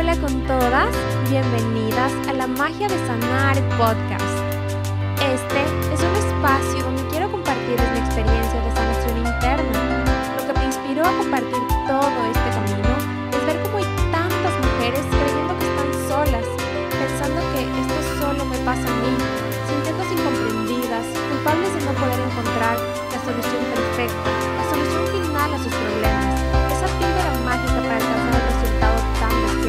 hola con todas, bienvenidas a la magia de sanar podcast. Este es un espacio donde quiero compartirles mi experiencia de sanación interna. Lo que me inspiró a compartir todo este camino es ver cómo hay tantas mujeres creyendo que están solas, pensando que esto solo me pasa a mí, sintiéndose incomprendidas, culpables de no poder encontrar la solución perfecta, la solución final a sus problemas, esa la mágica para alcanzar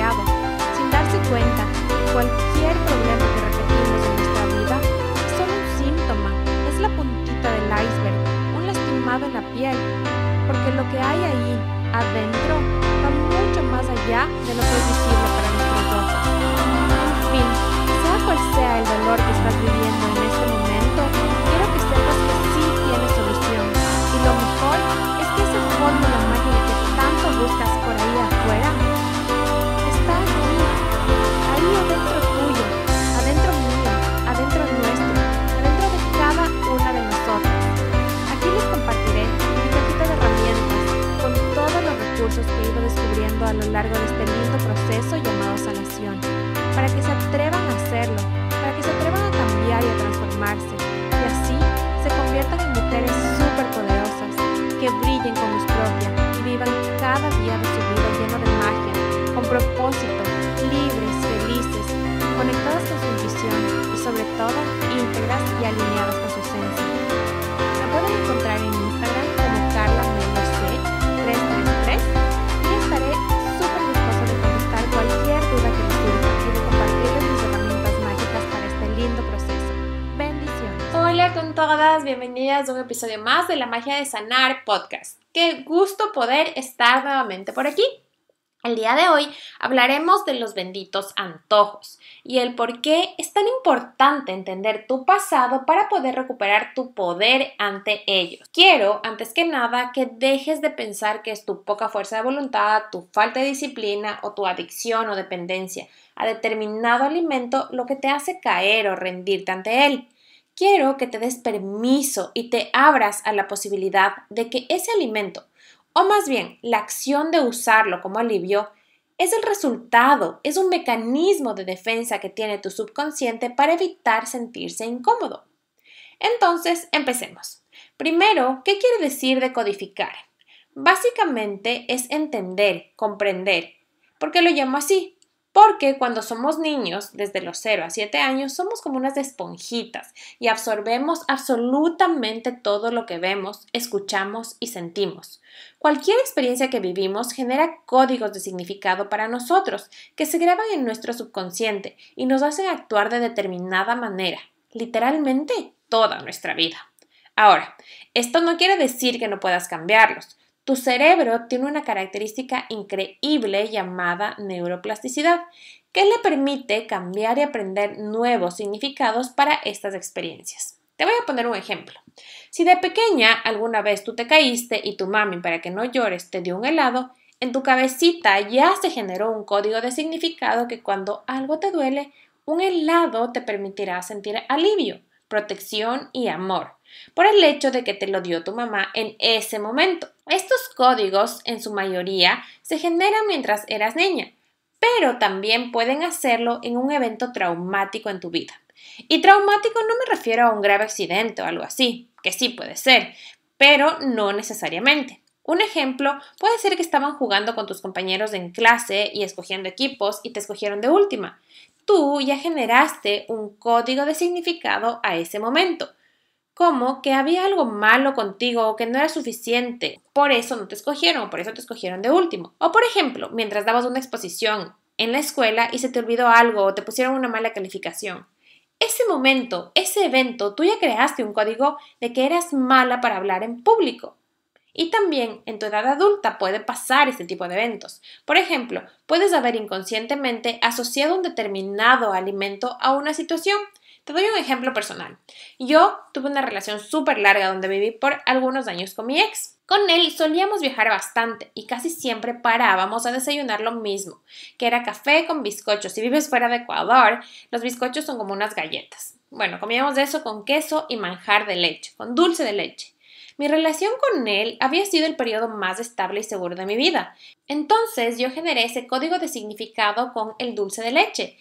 sin darse cuenta, cualquier problema que repetimos en nuestra vida es solo un síntoma, es la puntita del iceberg, un lastimado en la piel, porque lo que hay ahí, adentro, va mucho más allá de lo que es visible para nuestros ojos. En fin, sea cual sea el dolor que estás viviendo en este momento, quiero que sepas que sí tiene solución. Y lo mejor es que ese fondo la que tanto buscas por ahí afuera recursos que he ido descubriendo a lo largo de este lindo proceso llamado sanación, para que se atrevan a hacerlo, para que se atrevan a cambiar y a transformarse, y así se conviertan en mujeres superpoderosas, que brillen con luz propia y vivan cada día de su vida lleno de magia, con propósito, libres, felices, conectadas con su intuición y sobre todo íntegras y alineadas con su esencia. La pueden encontrar en Hola con todas, bienvenidas a un episodio más de La Magia de Sanar podcast. Qué gusto poder estar nuevamente por aquí. El día de hoy hablaremos de los benditos antojos y el por qué es tan importante entender tu pasado para poder recuperar tu poder ante ellos. Quiero, antes que nada, que dejes de pensar que es tu poca fuerza de voluntad, tu falta de disciplina o tu adicción o dependencia a determinado alimento lo que te hace caer o rendirte ante él quiero que te des permiso y te abras a la posibilidad de que ese alimento, o más bien la acción de usarlo como alivio, es el resultado, es un mecanismo de defensa que tiene tu subconsciente para evitar sentirse incómodo. Entonces, empecemos. Primero, ¿qué quiere decir decodificar? Básicamente es entender, comprender. ¿Por qué lo llamo así? Porque cuando somos niños, desde los 0 a 7 años, somos como unas esponjitas y absorbemos absolutamente todo lo que vemos, escuchamos y sentimos. Cualquier experiencia que vivimos genera códigos de significado para nosotros que se graban en nuestro subconsciente y nos hacen actuar de determinada manera, literalmente toda nuestra vida. Ahora, esto no quiere decir que no puedas cambiarlos. Tu cerebro tiene una característica increíble llamada neuroplasticidad, que le permite cambiar y aprender nuevos significados para estas experiencias. Te voy a poner un ejemplo. Si de pequeña alguna vez tú te caíste y tu mami para que no llores te dio un helado, en tu cabecita ya se generó un código de significado que cuando algo te duele, un helado te permitirá sentir alivio, protección y amor, por el hecho de que te lo dio tu mamá en ese momento. Estos códigos, en su mayoría, se generan mientras eras niña, pero también pueden hacerlo en un evento traumático en tu vida. Y traumático no me refiero a un grave accidente o algo así, que sí puede ser, pero no necesariamente. Un ejemplo puede ser que estaban jugando con tus compañeros en clase y escogiendo equipos y te escogieron de última. Tú ya generaste un código de significado a ese momento, como que había algo malo contigo o que no era suficiente. Por eso no te escogieron o por eso te escogieron de último. O por ejemplo, mientras dabas una exposición en la escuela y se te olvidó algo o te pusieron una mala calificación. Ese momento, ese evento, tú ya creaste un código de que eras mala para hablar en público. Y también en tu edad adulta puede pasar este tipo de eventos. Por ejemplo, puedes haber inconscientemente asociado un determinado alimento a una situación te doy un ejemplo personal. Yo tuve una relación súper larga donde viví por algunos años con mi ex. Con él solíamos viajar bastante y casi siempre parábamos a desayunar lo mismo, que era café con bizcochos. Si vives fuera de Ecuador, los bizcochos son como unas galletas. Bueno, comíamos eso con queso y manjar de leche, con dulce de leche. Mi relación con él había sido el periodo más estable y seguro de mi vida. Entonces yo generé ese código de significado con el dulce de leche,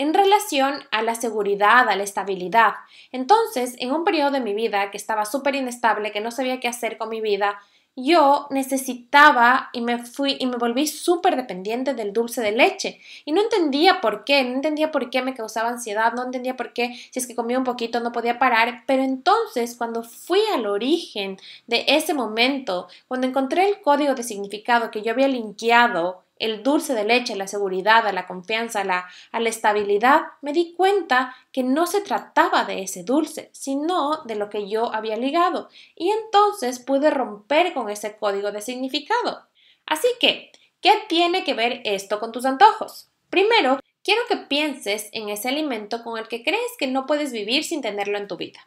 en relación a la seguridad, a la estabilidad. Entonces, en un periodo de mi vida que estaba súper inestable, que no sabía qué hacer con mi vida, yo necesitaba y me fui y me volví súper dependiente del dulce de leche y no entendía por qué, no entendía por qué me causaba ansiedad, no entendía por qué si es que comía un poquito no podía parar, pero entonces cuando fui al origen de ese momento, cuando encontré el código de significado que yo había linkeado el dulce de leche, la seguridad, la confianza, la, la estabilidad, me di cuenta que no se trataba de ese dulce, sino de lo que yo había ligado, y entonces pude romper con ese código de significado. Así que, ¿qué tiene que ver esto con tus antojos? Primero, quiero que pienses en ese alimento con el que crees que no puedes vivir sin tenerlo en tu vida.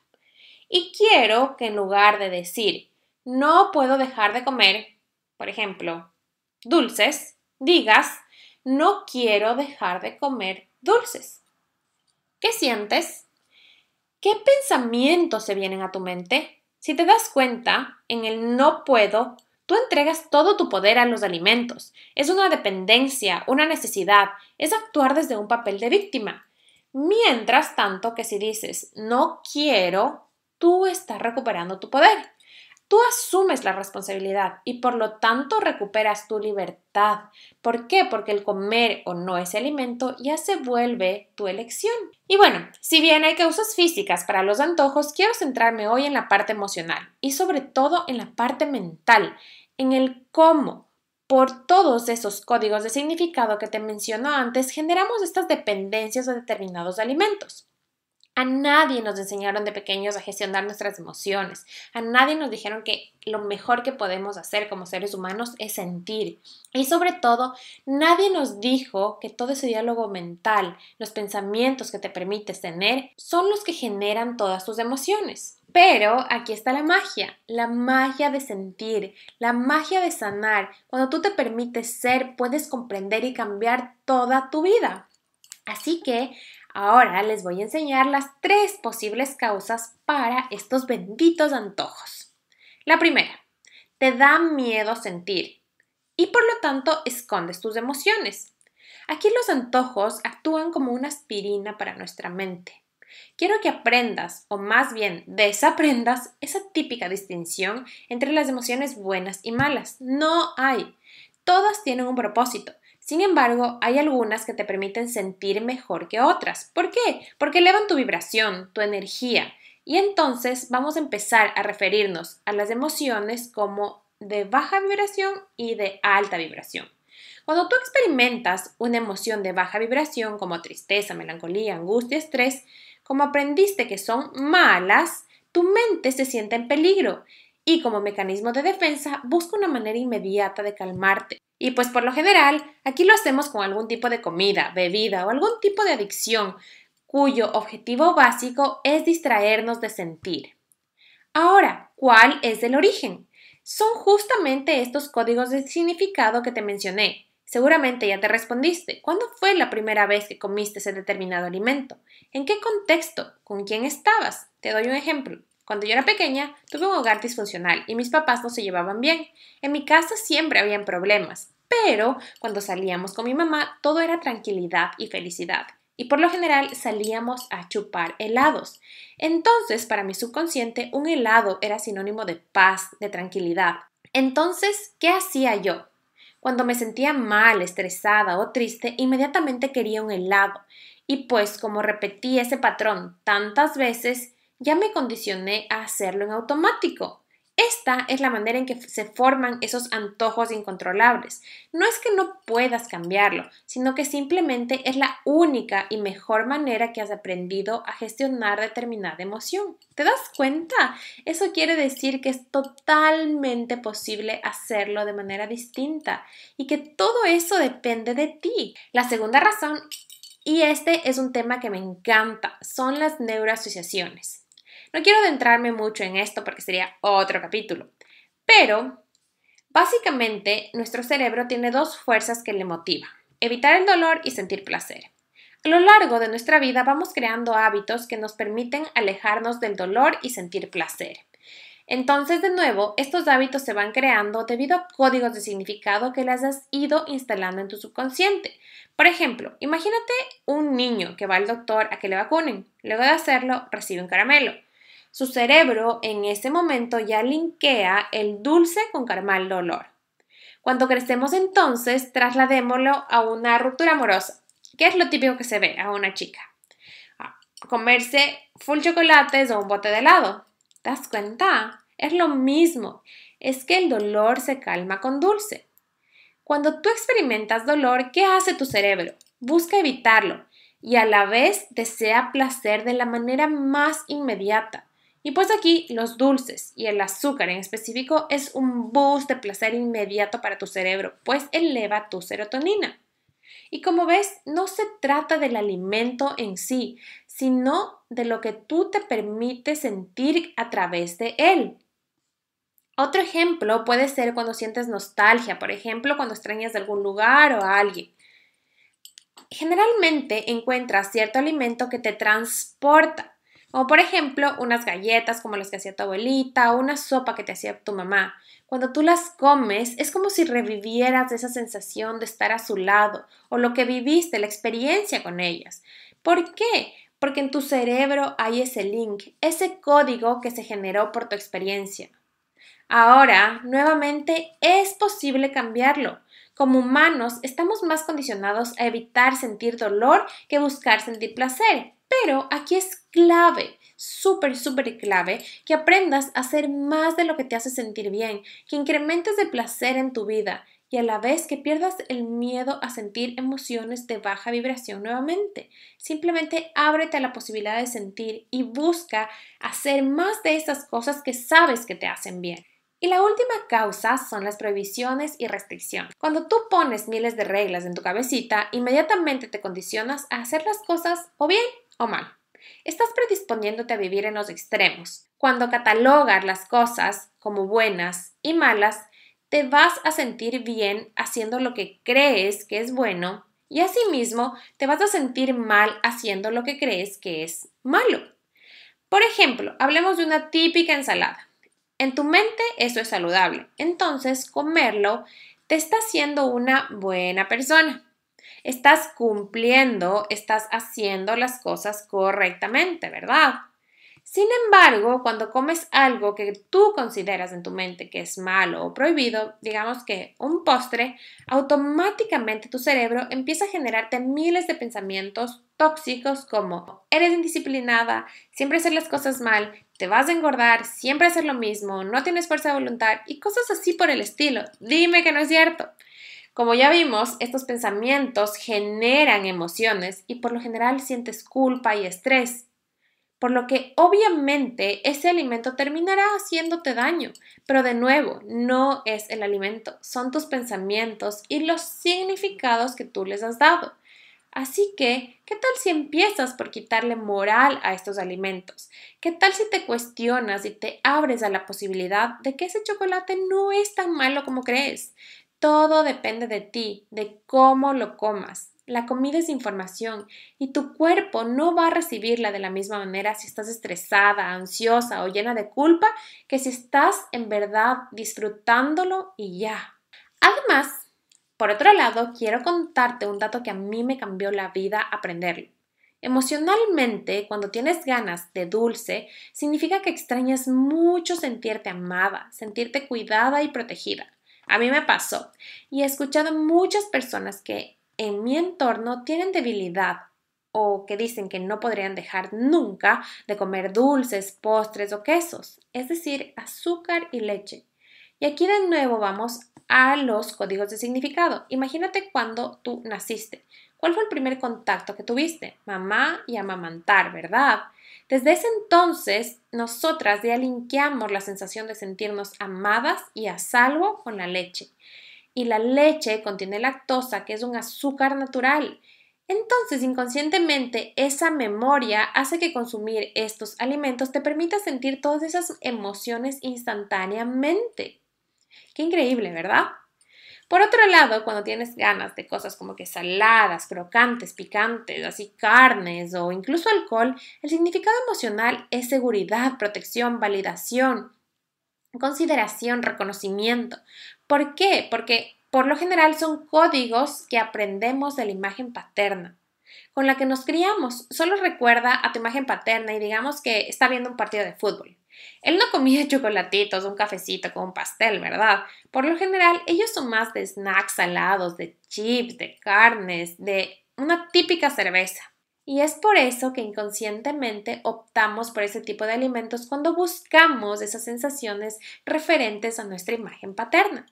Y quiero que en lugar de decir, no puedo dejar de comer, por ejemplo, dulces, digas, no quiero dejar de comer dulces. ¿Qué sientes? ¿Qué pensamientos se vienen a tu mente? Si te das cuenta, en el no puedo, tú entregas todo tu poder a los alimentos. Es una dependencia, una necesidad, es actuar desde un papel de víctima. Mientras tanto que si dices no quiero, tú estás recuperando tu poder. Tú asumes la responsabilidad y por lo tanto recuperas tu libertad. ¿Por qué? Porque el comer o no ese alimento ya se vuelve tu elección. Y bueno, si bien hay causas físicas para los antojos, quiero centrarme hoy en la parte emocional y sobre todo en la parte mental, en el cómo. Por todos esos códigos de significado que te menciono antes, generamos estas dependencias a determinados alimentos. A nadie nos enseñaron de pequeños a gestionar nuestras emociones. A nadie nos dijeron que lo mejor que podemos hacer como seres humanos es sentir. Y sobre todo, nadie nos dijo que todo ese diálogo mental, los pensamientos que te permites tener, son los que generan todas tus emociones. Pero aquí está la magia, la magia de sentir, la magia de sanar. Cuando tú te permites ser, puedes comprender y cambiar toda tu vida. Así que Ahora les voy a enseñar las tres posibles causas para estos benditos antojos. La primera, te da miedo sentir y por lo tanto escondes tus emociones. Aquí los antojos actúan como una aspirina para nuestra mente. Quiero que aprendas, o más bien desaprendas, esa típica distinción entre las emociones buenas y malas. No hay. Todas tienen un propósito sin embargo, hay algunas que te permiten sentir mejor que otras. ¿Por qué? Porque elevan tu vibración, tu energía. Y entonces vamos a empezar a referirnos a las emociones como de baja vibración y de alta vibración. Cuando tú experimentas una emoción de baja vibración como tristeza, melancolía, angustia, estrés, como aprendiste que son malas, tu mente se siente en peligro y como mecanismo de defensa busca una manera inmediata de calmarte. Y pues por lo general, aquí lo hacemos con algún tipo de comida, bebida o algún tipo de adicción cuyo objetivo básico es distraernos de sentir. Ahora, ¿cuál es el origen? Son justamente estos códigos de significado que te mencioné. Seguramente ya te respondiste. ¿Cuándo fue la primera vez que comiste ese determinado alimento? ¿En qué contexto? ¿Con quién estabas? Te doy un ejemplo. Cuando yo era pequeña, tuve un hogar disfuncional y mis papás no se llevaban bien. En mi casa siempre habían problemas, pero cuando salíamos con mi mamá todo era tranquilidad y felicidad. Y por lo general salíamos a chupar helados. Entonces, para mi subconsciente, un helado era sinónimo de paz, de tranquilidad. Entonces, ¿qué hacía yo? Cuando me sentía mal, estresada o triste, inmediatamente quería un helado. Y pues como repetí ese patrón tantas veces, ya me condicioné a hacerlo en automático. Esta es la manera en que se forman esos antojos incontrolables. No es que no puedas cambiarlo, sino que simplemente es la única y mejor manera que has aprendido a gestionar determinada emoción. ¿Te das cuenta? Eso quiere decir que es totalmente posible hacerlo de manera distinta y que todo eso depende de ti. La segunda razón, y este es un tema que me encanta, son las neuroasociaciones. No quiero adentrarme mucho en esto porque sería otro capítulo, pero básicamente nuestro cerebro tiene dos fuerzas que le motivan, evitar el dolor y sentir placer. A lo largo de nuestra vida vamos creando hábitos que nos permiten alejarnos del dolor y sentir placer. Entonces, de nuevo, estos hábitos se van creando debido a códigos de significado que las has ido instalando en tu subconsciente. Por ejemplo, imagínate un niño que va al doctor a que le vacunen. Luego de hacerlo, recibe un caramelo. Su cerebro en ese momento ya linkea el dulce con carmal dolor. Cuando crecemos entonces, trasladémoslo a una ruptura amorosa, que es lo típico que se ve a una chica. comerse full chocolates o un bote de helado. ¿Te das cuenta? Es lo mismo. Es que el dolor se calma con dulce. Cuando tú experimentas dolor, ¿qué hace tu cerebro? Busca evitarlo y a la vez desea placer de la manera más inmediata. Y pues aquí los dulces y el azúcar en específico es un boost de placer inmediato para tu cerebro, pues eleva tu serotonina. Y como ves, no se trata del alimento en sí, sino de lo que tú te permites sentir a través de él. Otro ejemplo puede ser cuando sientes nostalgia, por ejemplo, cuando extrañas de algún lugar o a alguien. Generalmente encuentras cierto alimento que te transporta o por ejemplo unas galletas como las que hacía tu abuelita o una sopa que te hacía tu mamá. Cuando tú las comes es como si revivieras esa sensación de estar a su lado o lo que viviste, la experiencia con ellas. ¿Por qué? Porque en tu cerebro hay ese link, ese código que se generó por tu experiencia. Ahora, nuevamente, es posible cambiarlo. Como humanos, estamos más condicionados a evitar sentir dolor que buscar sentir placer. Pero aquí es clave, súper, súper clave, que aprendas a hacer más de lo que te hace sentir bien, que incrementes el placer en tu vida y a la vez que pierdas el miedo a sentir emociones de baja vibración nuevamente. Simplemente ábrete a la posibilidad de sentir y busca hacer más de esas cosas que sabes que te hacen bien. Y la última causa son las prohibiciones y restricciones. Cuando tú pones miles de reglas en tu cabecita, inmediatamente te condicionas a hacer las cosas o bien o mal. Estás predisponiéndote a vivir en los extremos. Cuando catalogas las cosas como buenas y malas, te vas a sentir bien haciendo lo que crees que es bueno y asimismo te vas a sentir mal haciendo lo que crees que es malo. Por ejemplo, hablemos de una típica ensalada. En tu mente eso es saludable. Entonces, comerlo te está haciendo una buena persona. Estás cumpliendo, estás haciendo las cosas correctamente, ¿verdad? Sin embargo, cuando comes algo que tú consideras en tu mente que es malo o prohibido, digamos que un postre, automáticamente tu cerebro empieza a generarte miles de pensamientos tóxicos como eres indisciplinada, siempre hacer las cosas mal, te vas a engordar, siempre hacer lo mismo, no tienes fuerza de voluntad y cosas así por el estilo. Dime que no es cierto. Como ya vimos, estos pensamientos generan emociones y por lo general sientes culpa y estrés por lo que obviamente ese alimento terminará haciéndote daño, pero de nuevo, no es el alimento, son tus pensamientos y los significados que tú les has dado. Así que, ¿qué tal si empiezas por quitarle moral a estos alimentos? ¿Qué tal si te cuestionas y te abres a la posibilidad de que ese chocolate no es tan malo como crees? Todo depende de ti, de cómo lo comas. La comida es información y tu cuerpo no va a recibirla de la misma manera si estás estresada, ansiosa o llena de culpa que si estás en verdad disfrutándolo y ya. Además, por otro lado, quiero contarte un dato que a mí me cambió la vida aprenderlo. Emocionalmente, cuando tienes ganas de dulce, significa que extrañas mucho sentirte amada, sentirte cuidada y protegida. A mí me pasó y he escuchado muchas personas que en mi entorno tienen debilidad o que dicen que no podrían dejar nunca de comer dulces, postres o quesos, es decir, azúcar y leche. Y aquí de nuevo vamos a los códigos de significado. Imagínate cuando tú naciste. ¿Cuál fue el primer contacto que tuviste? Mamá y amamantar, ¿verdad? Desde ese entonces, nosotras ya linkeamos la sensación de sentirnos amadas y a salvo con la leche y la leche contiene lactosa, que es un azúcar natural. Entonces, inconscientemente, esa memoria hace que consumir estos alimentos te permita sentir todas esas emociones instantáneamente. Qué increíble, ¿verdad? Por otro lado, cuando tienes ganas de cosas como que saladas, crocantes, picantes, así carnes o incluso alcohol, el significado emocional es seguridad, protección, validación, consideración, reconocimiento. ¿Por qué? Porque por lo general son códigos que aprendemos de la imagen paterna con la que nos criamos. Solo recuerda a tu imagen paterna y digamos que está viendo un partido de fútbol. Él no comía chocolatitos, un cafecito con un pastel, ¿verdad? Por lo general, ellos son más de snacks salados, de chips, de carnes, de una típica cerveza. Y es por eso que inconscientemente optamos por ese tipo de alimentos cuando buscamos esas sensaciones referentes a nuestra imagen paterna.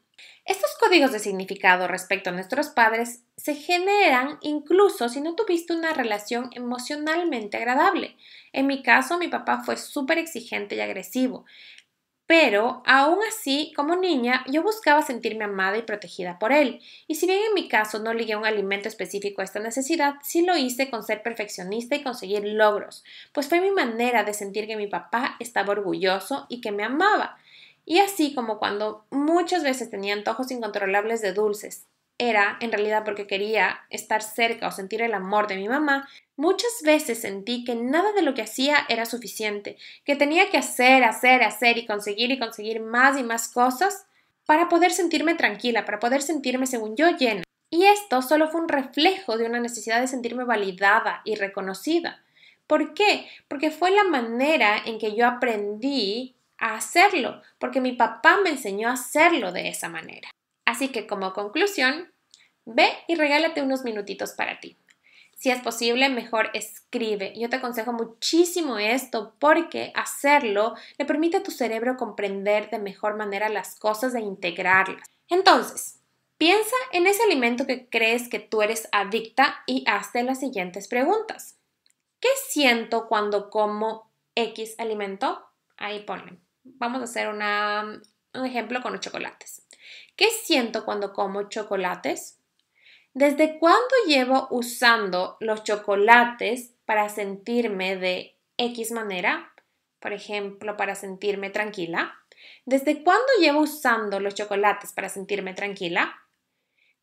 Estos códigos de significado respecto a nuestros padres se generan incluso si no tuviste una relación emocionalmente agradable. En mi caso, mi papá fue súper exigente y agresivo. Pero aún así, como niña, yo buscaba sentirme amada y protegida por él. Y si bien en mi caso no ligué un alimento específico a esta necesidad, sí lo hice con ser perfeccionista y conseguir logros, pues fue mi manera de sentir que mi papá estaba orgulloso y que me amaba. Y así como cuando muchas veces tenía antojos incontrolables de dulces, era en realidad porque quería estar cerca o sentir el amor de mi mamá, muchas veces sentí que nada de lo que hacía era suficiente, que tenía que hacer, hacer, hacer y conseguir y conseguir más y más cosas para poder sentirme tranquila, para poder sentirme, según yo, llena. Y esto solo fue un reflejo de una necesidad de sentirme validada y reconocida. ¿Por qué? Porque fue la manera en que yo aprendí a hacerlo, porque mi papá me enseñó a hacerlo de esa manera. Así que como conclusión, Ve y regálate unos minutitos para ti. Si es posible, mejor escribe. Yo te aconsejo muchísimo esto porque hacerlo le permite a tu cerebro comprender de mejor manera las cosas e integrarlas. Entonces, piensa en ese alimento que crees que tú eres adicta y hazte las siguientes preguntas. ¿Qué siento cuando como X alimento? Ahí ponle. Vamos a hacer un ejemplo con los chocolates. ¿Qué siento cuando como chocolates? ¿Desde cuándo llevo usando los chocolates para sentirme de X manera? Por ejemplo, para sentirme tranquila. ¿Desde cuándo llevo usando los chocolates para sentirme tranquila?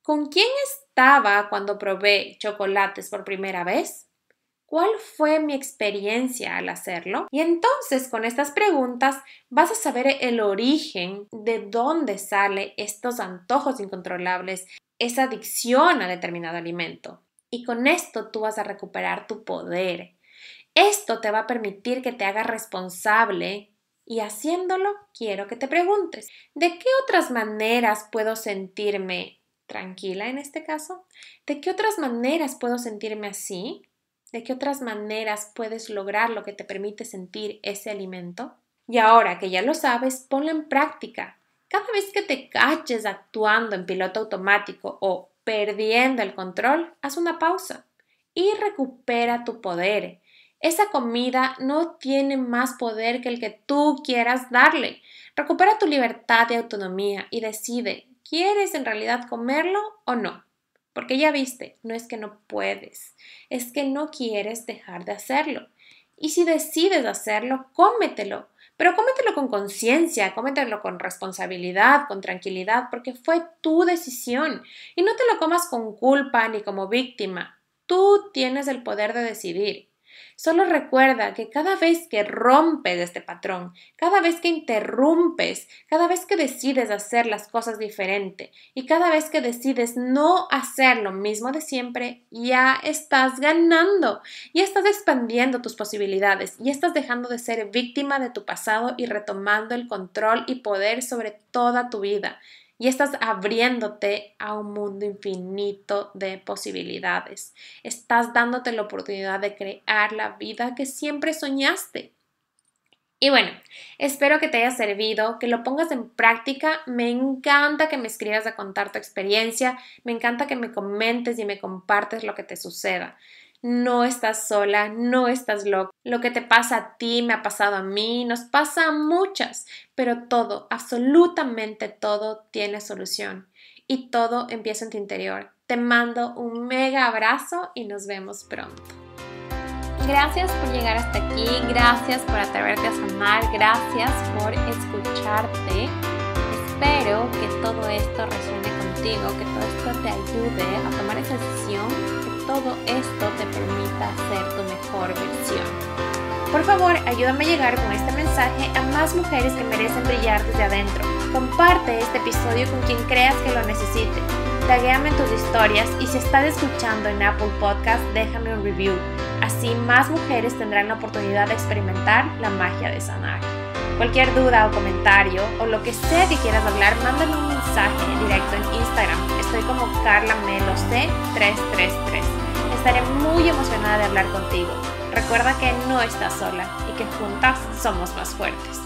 ¿Con quién estaba cuando probé chocolates por primera vez? ¿Cuál fue mi experiencia al hacerlo? Y entonces con estas preguntas vas a saber el origen de dónde salen estos antojos incontrolables esa adicción a determinado alimento. Y con esto tú vas a recuperar tu poder. Esto te va a permitir que te hagas responsable y haciéndolo quiero que te preguntes, ¿de qué otras maneras puedo sentirme tranquila en este caso? ¿De qué otras maneras puedo sentirme así? ¿De qué otras maneras puedes lograr lo que te permite sentir ese alimento? Y ahora que ya lo sabes, ponlo en práctica. Cada vez que te caches actuando en piloto automático o perdiendo el control, haz una pausa y recupera tu poder. Esa comida no tiene más poder que el que tú quieras darle. Recupera tu libertad y autonomía y decide, ¿quieres en realidad comerlo o no? Porque ya viste, no es que no puedes, es que no quieres dejar de hacerlo. Y si decides hacerlo, cómetelo, pero cómetelo con conciencia, cómetelo con responsabilidad, con tranquilidad, porque fue tu decisión. Y no te lo comas con culpa ni como víctima. Tú tienes el poder de decidir. Solo recuerda que cada vez que rompes este patrón, cada vez que interrumpes, cada vez que decides hacer las cosas diferente y cada vez que decides no hacer lo mismo de siempre, ya estás ganando, ya estás expandiendo tus posibilidades, y estás dejando de ser víctima de tu pasado y retomando el control y poder sobre toda tu vida y estás abriéndote a un mundo infinito de posibilidades. Estás dándote la oportunidad de crear la vida que siempre soñaste. Y bueno, espero que te haya servido, que lo pongas en práctica. Me encanta que me escribas a contar tu experiencia, me encanta que me comentes y me compartes lo que te suceda no estás sola, no estás loca. Lo que te pasa a ti me ha pasado a mí, nos pasa a muchas, pero todo, absolutamente todo tiene solución y todo empieza en tu interior. Te mando un mega abrazo y nos vemos pronto. Gracias por llegar hasta aquí, gracias por atreverte a amar gracias por escucharte. Espero que todo esto resuene contigo, que todo esto te ayude a tomar esa decisión todo esto te permita ser tu mejor versión. Por favor, ayúdame a llegar con este mensaje a más mujeres que merecen brillar desde adentro. Comparte este episodio con quien creas que lo necesite. Taguéame tus historias y si estás escuchando en Apple Podcast, déjame un review. Así más mujeres tendrán la oportunidad de experimentar la magia de sanar. Cualquier duda o comentario o lo que sea que quieras hablar, mándame un mensaje directo en Instagram. Estoy como c 333 estaré muy emocionada de hablar contigo. Recuerda que no estás sola y que juntas somos más fuertes.